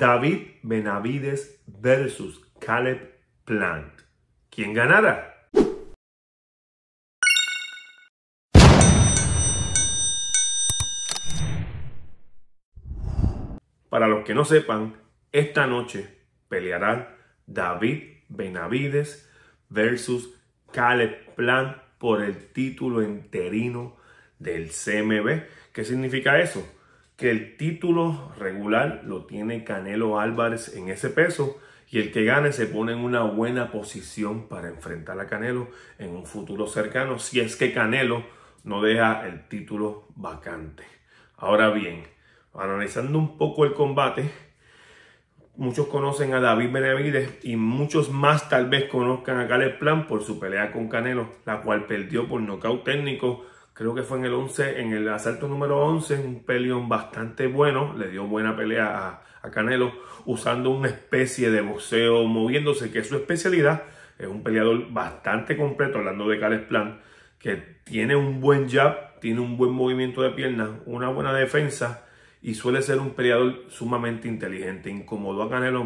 David Benavides versus Caleb Plant. ¿Quién ganará? Para los que no sepan, esta noche pelearán David Benavides versus Caleb Plant por el título interino del CMB. ¿Qué significa eso? que el título regular lo tiene Canelo Álvarez en ese peso y el que gane se pone en una buena posición para enfrentar a Canelo en un futuro cercano si es que Canelo no deja el título vacante. Ahora bien, analizando un poco el combate, muchos conocen a David Benavides y muchos más tal vez conozcan a Caleb Plan por su pelea con Canelo, la cual perdió por nocaut técnico creo que fue en el 11, en el asalto número 11, un peleón bastante bueno, le dio buena pelea a, Canelo, usando una especie de boxeo moviéndose, que es su especialidad, es un peleador bastante completo, hablando de Cales que tiene un buen jab, tiene un buen movimiento de piernas, una buena defensa y suele ser un peleador sumamente inteligente. Incomodó a Canelo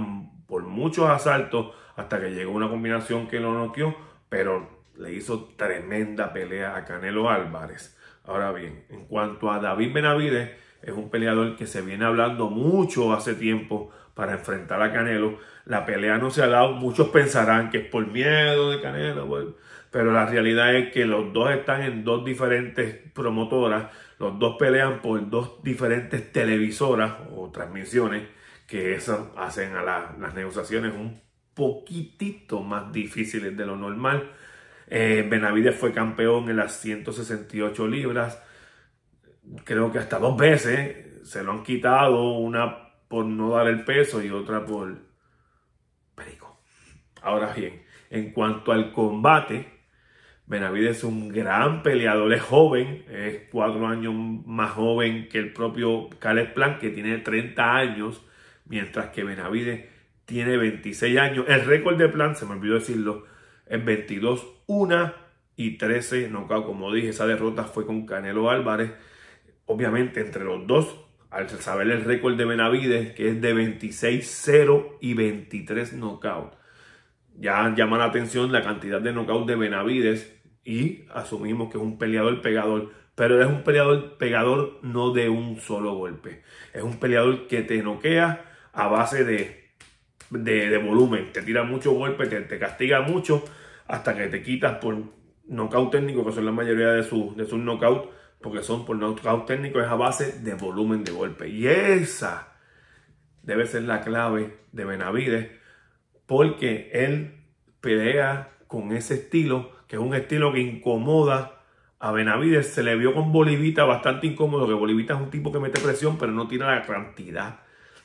por muchos asaltos hasta que llegó una combinación que lo noqueó, pero le hizo tremenda pelea a Canelo Álvarez. Ahora bien, en cuanto a David Benavides, es un peleador que se viene hablando mucho hace tiempo para enfrentar a Canelo. La pelea no se ha dado, muchos pensarán que es por miedo de Canelo, pues, pero la realidad es que los dos están en dos diferentes promotoras, los dos pelean por dos diferentes televisoras o transmisiones, que eso hacen a las negociaciones un poquitito más difíciles de lo normal eh, Benavides fue campeón en las 168 libras. Creo que hasta dos veces se lo han quitado, una por no dar el peso y otra por perico. Ahora bien, en cuanto al combate, Benavides es un gran peleador, es joven, es cuatro años más joven que el propio Cales Plan, que tiene 30 años, mientras que Benavides tiene 26 años. El récord de Plan, se me olvidó decirlo, en 22, 1 y 13 nocaut. Como dije, esa derrota fue con Canelo Álvarez. Obviamente, entre los dos, al saber el récord de Benavides, que es de 26-0 y 23 nocaut. Ya llama la atención la cantidad de nocaut de Benavides y asumimos que es un peleador pegador pero es un peleador pegador no de un solo golpe. Es un peleador que te noquea a base de de, volumen. Te tira mucho golpes, te, castiga mucho hasta que te quitas por knockout técnico, que son la mayoría de sus de knockouts, porque son por knockout técnico, es a base de volumen de golpe. Y esa debe ser la clave de Benavides, porque él pelea con ese estilo, que es un estilo que incomoda a Benavides se le vio con Bolivita bastante incómodo, que Bolivita es un tipo que mete presión, pero no tiene la cantidad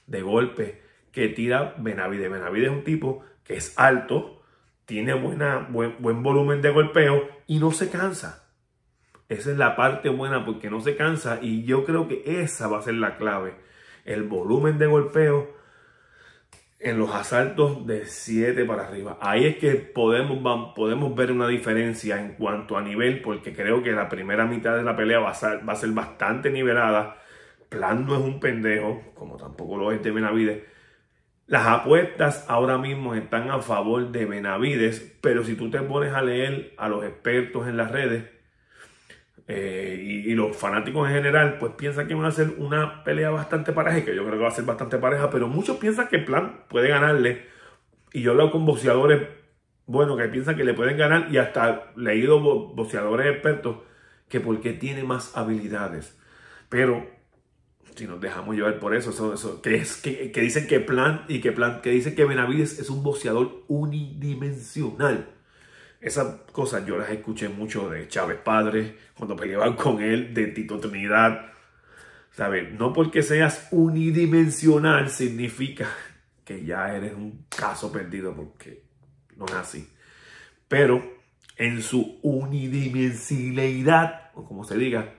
de golpes que tira benavide Benavide es un tipo que es alto, tiene buena, buen, volumen de golpeo y no se cansa. Esa es la parte buena porque no se cansa y yo creo que esa va a ser la clave. El volumen de golpeo en los asaltos de 7 para arriba. Ahí es que podemos, podemos ver una diferencia en cuanto a nivel porque creo que la primera mitad de la pelea va a ser, va a ser bastante nivelada. Plan no es un pendejo, como tampoco lo es de Benavides las apuestas ahora mismo están a favor de Benavides, pero si tú te pones a leer a los expertos en las redes eh, y, los fanáticos en general, pues piensan que van a ser una pelea bastante pareja, que yo creo que va a ser bastante pareja, pero muchos piensan que Plan puede ganarle. Y yo he hablado con boxeadores, bueno, que piensan que le pueden ganar y hasta leído boxeadores expertos que porque tiene más habilidades. Pero si nos dejamos llevar por eso, eso, que, que, dicen que Plan y que Plan, que dicen que Benavides es un boxeador unidimensional. Esas cosas yo las escuché mucho de Chávez Padre, cuando peleaban con él, de Tito Trinidad. ¿Sabes? No porque seas unidimensional significa que ya eres un caso perdido, porque no es así. Pero en su unidimensionalidad, o como se diga,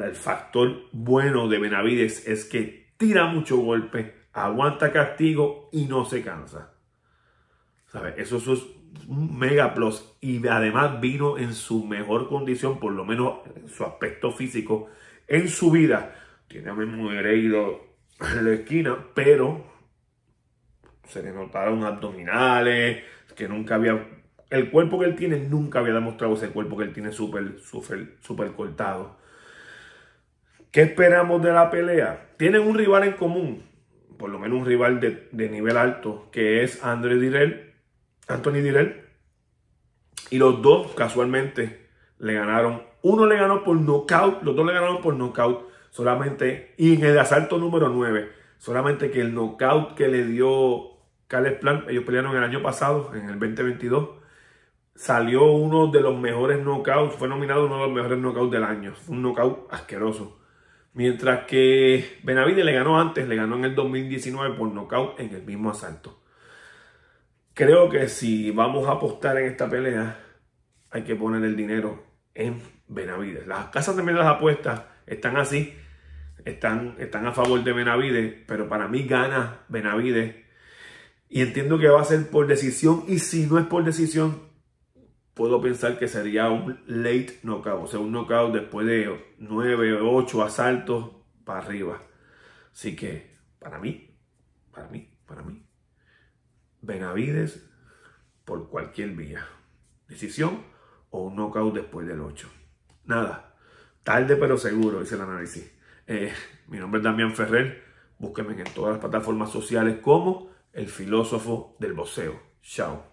el factor bueno de Benavides es que tira mucho golpe, aguanta castigo y no se cansa. Eso, es un mega plus. Y además vino en su mejor condición, por lo menos en su aspecto físico, en su vida. Tiene a muy herido en la esquina, pero se le notaron abdominales, que nunca había... El cuerpo que él tiene nunca había demostrado ese cuerpo que él tiene súper, súper cortado. ¿Qué esperamos de la pelea? Tienen un rival en común, por lo menos un rival de, nivel alto, que es André Direl, Anthony Direl. Y los dos casualmente le ganaron. Uno le ganó por knockout. los dos le ganaron por knockout. solamente. Y en el asalto número 9, solamente que el nocaut que le dio Cales Plan, ellos pelearon el año pasado, en el 2022 salió uno de los mejores knockouts, fue nominado uno de los mejores knockouts del año. un knockout asqueroso. Mientras que Benavides le ganó antes, le ganó en el 2019 por nocaut en el mismo asalto. Creo que si vamos a apostar en esta pelea, hay que poner el dinero en Benavides. Las casas de las apuestas están así, están, están a favor de Benavides, pero para mí gana Benavides. Y entiendo que va a ser por decisión, y si no es por decisión, puedo pensar que sería un late knockout, o sea, un knockout después de 9, 8 asaltos para arriba. Así que, para mí, para mí, para mí, Benavides por cualquier vía. Decisión o un knockout después del 8. Nada, tarde pero seguro, dice el análisis. Eh, mi nombre es Damián Ferrer. Búsquenme en todas las plataformas sociales como el filósofo del boxeo. Chao.